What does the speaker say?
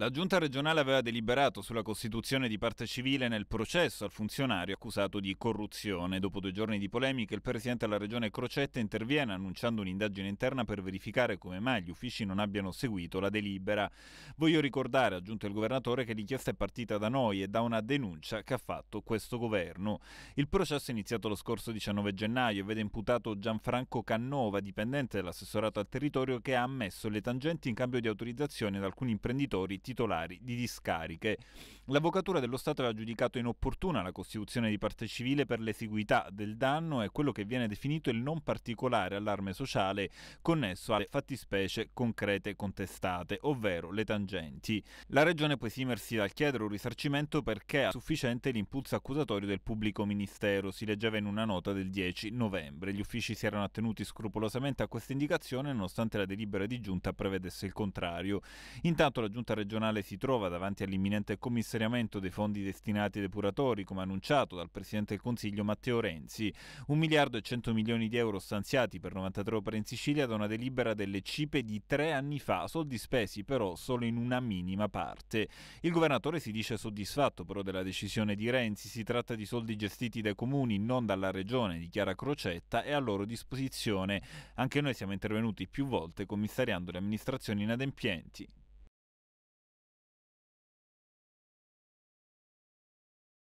La giunta regionale aveva deliberato sulla costituzione di parte civile nel processo al funzionario accusato di corruzione. Dopo due giorni di polemiche, il presidente della regione Crocetta interviene annunciando un'indagine interna per verificare come mai gli uffici non abbiano seguito la delibera. Voglio ricordare, ha aggiunto il governatore, che l'inchiesta è partita da noi e da una denuncia che ha fatto questo governo. Il processo è iniziato lo scorso 19 gennaio e vede imputato Gianfranco Cannova, dipendente dell'assessorato al territorio, che ha ammesso le tangenti in cambio di autorizzazione ad alcuni imprenditori titolari di discariche. L'Avvocatura dello Stato aveva giudicato inopportuna la costituzione di parte civile per l'esiguità del danno e quello che viene definito il non particolare allarme sociale connesso alle fattispecie concrete contestate, ovvero le tangenti. La Regione può esimersi dal chiedere un risarcimento perché è sufficiente l'impulso accusatorio del pubblico ministero, si leggeva in una nota del 10 novembre. Gli uffici si erano attenuti scrupolosamente a questa indicazione nonostante la delibera di giunta prevedesse il contrario. Intanto la giunta regionale regionale si trova davanti all'imminente commissariamento dei fondi destinati ai depuratori, come annunciato dal Presidente del Consiglio Matteo Renzi. 1 miliardo e 100 milioni di euro stanziati per 93 opere in Sicilia da una delibera delle CIPE di tre anni fa, soldi spesi però solo in una minima parte. Il governatore si dice soddisfatto però della decisione di Renzi, si tratta di soldi gestiti dai comuni, non dalla regione, dichiara Crocetta, e a loro disposizione. Anche noi siamo intervenuti più volte commissariando le amministrazioni inadempienti.